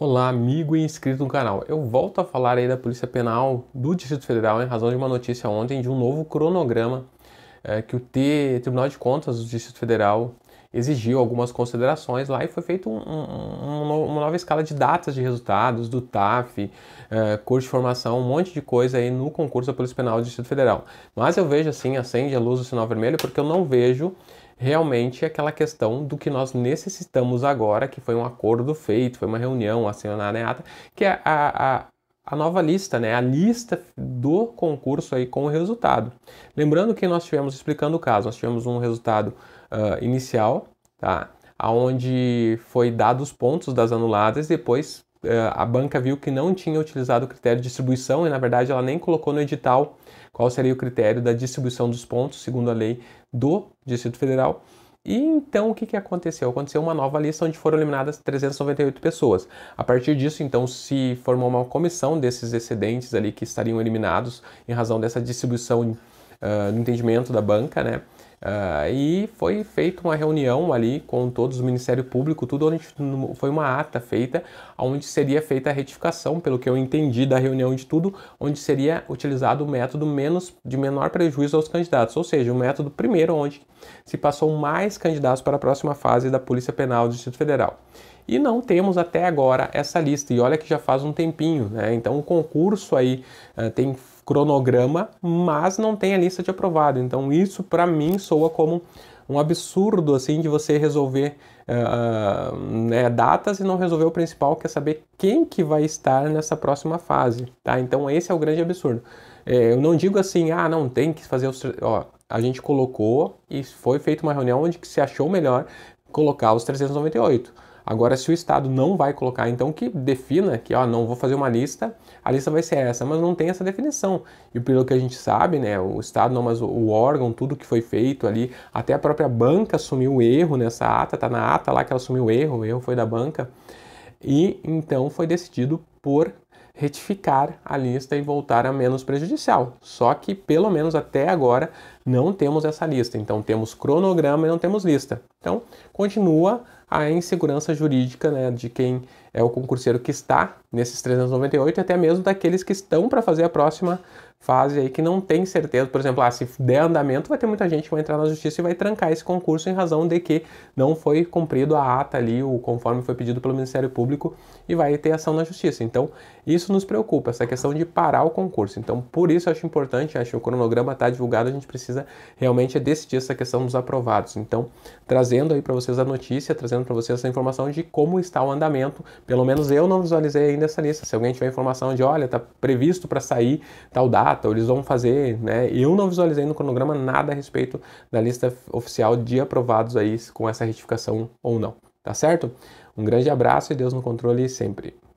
Olá, amigo e inscrito no canal. Eu volto a falar aí da Polícia Penal do Distrito Federal em razão de uma notícia ontem de um novo cronograma é, que o T, Tribunal de Contas do Distrito Federal exigiu algumas considerações lá e foi feita um, um, uma nova escala de datas de resultados do TAF, é, curso de formação, um monte de coisa aí no concurso da Polícia Penal do Distrito Federal. Mas eu vejo assim, acende a luz do sinal vermelho, porque eu não vejo realmente aquela questão do que nós necessitamos agora, que foi um acordo feito, foi uma reunião acionada, né, que é a, a a nova lista, né? A lista do concurso aí com o resultado. Lembrando que nós tivemos, explicando o caso, nós tivemos um resultado uh, inicial, tá? Onde foi dado os pontos das anuladas, depois uh, a banca viu que não tinha utilizado o critério de distribuição e, na verdade, ela nem colocou no edital qual seria o critério da distribuição dos pontos, segundo a lei do Distrito Federal. E então o que, que aconteceu? Aconteceu uma nova lista onde foram eliminadas 398 pessoas. A partir disso, então, se formou uma comissão desses excedentes ali que estariam eliminados em razão dessa distribuição uh, no entendimento da banca, né? Uh, e foi feita uma reunião ali com todos o Ministério Público, tudo onde foi uma ata feita, onde seria feita a retificação, pelo que eu entendi da reunião de tudo, onde seria utilizado o método menos de menor prejuízo aos candidatos, ou seja, o método primeiro onde se passou mais candidatos para a próxima fase da Polícia Penal do Distrito Federal e não temos até agora essa lista. E olha que já faz um tempinho, né? Então o concurso aí uh, tem cronograma, mas não tem a lista de aprovado. Então isso para mim soa como um absurdo assim de você resolver uh, né, datas e não resolver o principal, que é saber quem que vai estar nessa próxima fase, tá? Então esse é o grande absurdo. É, eu não digo assim, ah, não tem que fazer os, ó, a gente colocou e foi feita uma reunião onde que se achou melhor colocar os 398 Agora, se o Estado não vai colocar, então que defina que, ó, não vou fazer uma lista, a lista vai ser essa, mas não tem essa definição. E pelo que a gente sabe, né, o Estado, não, mas o órgão, tudo que foi feito ali, até a própria banca assumiu o erro nessa ata, tá na ata lá que ela assumiu o erro, o erro foi da banca. E então foi decidido por retificar a lista e voltar a menos prejudicial. Só que, pelo menos até agora, não temos essa lista. Então, temos cronograma e não temos lista. Então, continua a insegurança jurídica né, de quem é o concurseiro que está nesses 398 e até mesmo daqueles que estão para fazer a próxima fase aí que não tem certeza, por exemplo, ah, se der andamento, vai ter muita gente que vai entrar na justiça e vai trancar esse concurso em razão de que não foi cumprido a ata ali, o conforme foi pedido pelo Ministério Público e vai ter ação na justiça. Então, isso nos preocupa, essa questão de parar o concurso. Então, por isso acho importante, acho que o cronograma está divulgado, a gente precisa realmente é decidir essa questão dos aprovados. Então, trazendo aí para vocês a notícia, trazendo para vocês essa informação de como está o andamento. Pelo menos eu não visualizei ainda essa lista. Se alguém tiver informação de, olha, está previsto para sair tal data, data, ou eles vão fazer, né? Eu não visualizei no cronograma nada a respeito da lista oficial de aprovados aí com essa retificação ou não, tá certo? Um grande abraço e Deus no controle sempre.